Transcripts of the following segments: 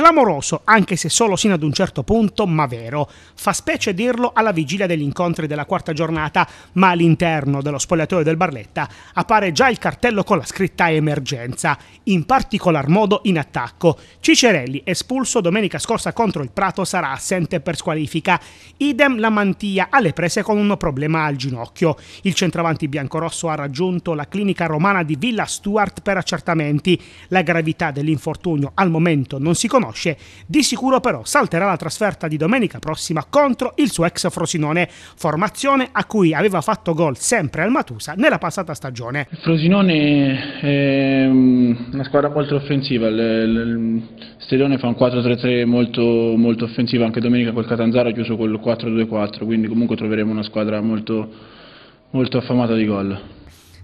Clamoroso, anche se solo sino ad un certo punto, ma vero. Fa specie dirlo alla vigilia degli incontri della quarta giornata, ma all'interno dello spogliatoio del Barletta appare già il cartello con la scritta emergenza, in particolar modo in attacco. Cicerelli, espulso domenica scorsa contro il Prato, sarà assente per squalifica. Idem la mantia alle prese con un problema al ginocchio. Il centravanti biancorosso ha raggiunto la clinica romana di Villa Stuart per accertamenti. La gravità dell'infortunio al momento non si conosce conosce. Di sicuro però salterà la trasferta di domenica prossima contro il suo ex Frosinone, formazione a cui aveva fatto gol sempre al Matusa nella passata stagione. Il Frosinone è mm, una squadra molto offensiva, il Stellone fa un 4-3-3 molto, molto offensivo, anche domenica col Catanzaro ha chiuso col 4-2-4, quindi comunque troveremo una squadra molto, molto affamata di gol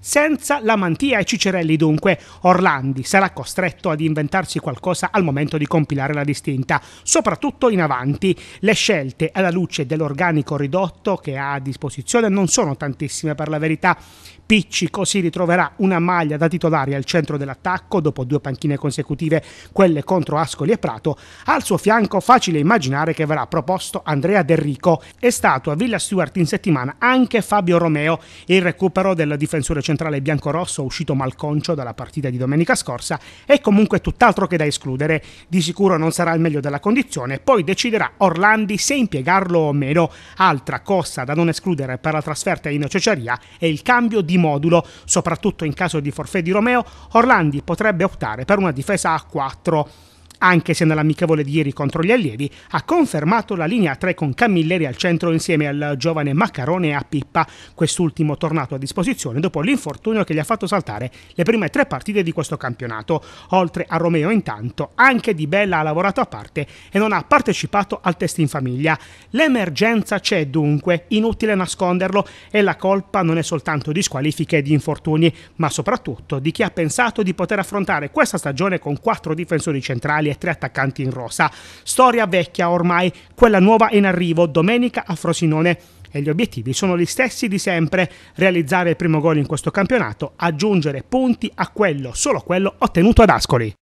senza la mantia e Cicerelli dunque Orlandi sarà costretto ad inventarsi qualcosa al momento di compilare la distinta, soprattutto in avanti. Le scelte alla luce dell'organico ridotto che ha a disposizione non sono tantissime per la verità, Picci così ritroverà una maglia da titolare al centro dell'attacco dopo due panchine consecutive, quelle contro Ascoli e Prato. Al suo fianco facile immaginare che verrà proposto Andrea Rico. È stato a Villa Stewart in settimana anche Fabio Romeo, il recupero del difensore centrale biancorosso uscito malconcio dalla partita di domenica scorsa è comunque tutt'altro che da escludere. Di sicuro non sarà il meglio della condizione, poi deciderà Orlandi se impiegarlo o meno. Altra cosa da non escludere per la trasferta in Ceciaria è il cambio di di modulo, soprattutto in caso di forfè di Romeo, Orlandi potrebbe optare per una difesa a 4 anche se nell'amichevole di ieri contro gli allievi, ha confermato la linea 3 con Camilleri al centro insieme al giovane Maccarone a Pippa, quest'ultimo tornato a disposizione dopo l'infortunio che gli ha fatto saltare le prime tre partite di questo campionato. Oltre a Romeo intanto, anche Di Bella ha lavorato a parte e non ha partecipato al test in famiglia. L'emergenza c'è dunque, inutile nasconderlo, e la colpa non è soltanto di squalifiche e di infortuni, ma soprattutto di chi ha pensato di poter affrontare questa stagione con quattro difensori centrali centrali e tre attaccanti in rosa. Storia vecchia ormai, quella nuova in arrivo domenica a Frosinone e gli obiettivi sono gli stessi di sempre, realizzare il primo gol in questo campionato, aggiungere punti a quello, solo quello ottenuto ad Ascoli.